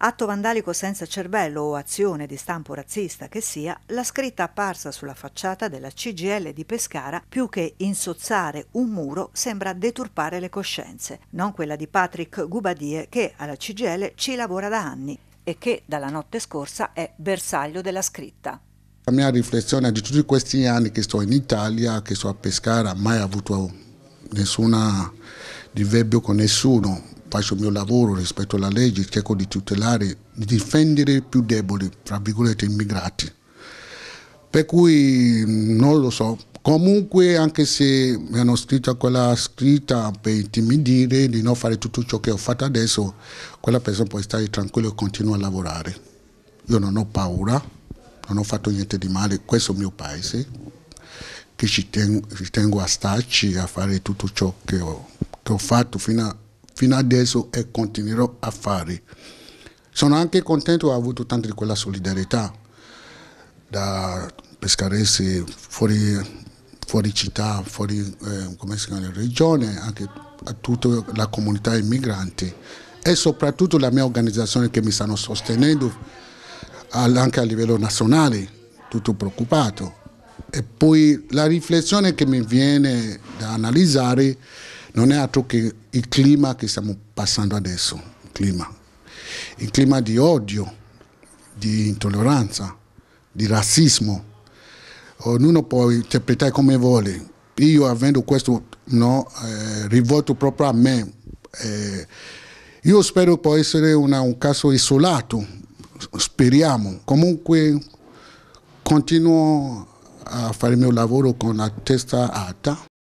atto vandalico senza cervello o azione di stampo razzista che sia, la scritta apparsa sulla facciata della CGL di Pescara, più che insozzare un muro, sembra deturpare le coscienze, non quella di Patrick Gubadie che alla CGL ci lavora da anni e che dalla notte scorsa è bersaglio della scritta. La mia riflessione è di tutti questi anni che sto in Italia, che sto a Pescara, mai avuto nessuna diverbio con nessuno, faccio il mio lavoro rispetto alla legge, cerco di tutelare, di difendere i più deboli, tra virgolette immigrati. Per cui non lo so, comunque anche se mi hanno scritto quella scritta per intimidire di non fare tutto ciò che ho fatto adesso, quella persona può stare tranquilla e continua a lavorare. Io non ho paura, non ho fatto niente di male, questo è il mio paese, che ci tengo, ci tengo a starci, a fare tutto ciò che ho, che ho fatto fino a fino adesso e continuerò a fare. Sono anche contento, di aver avuto tanto di quella solidarietà da pescaresi fuori, fuori città, fuori eh, come si chiama, regione, anche a tutta la comunità immigrante e soprattutto la mia organizzazione che mi stanno sostenendo anche a livello nazionale, tutto preoccupato. E poi la riflessione che mi viene da analizzare non è altro che il clima che stiamo passando adesso, il clima, il clima di odio, di intolleranza, di razzismo. Ognuno può interpretare come vuole. Io avendo questo no, eh, rivolto proprio a me, eh, io spero può essere una, un caso isolato, speriamo. Comunque continuo a fare il mio lavoro con la testa alta.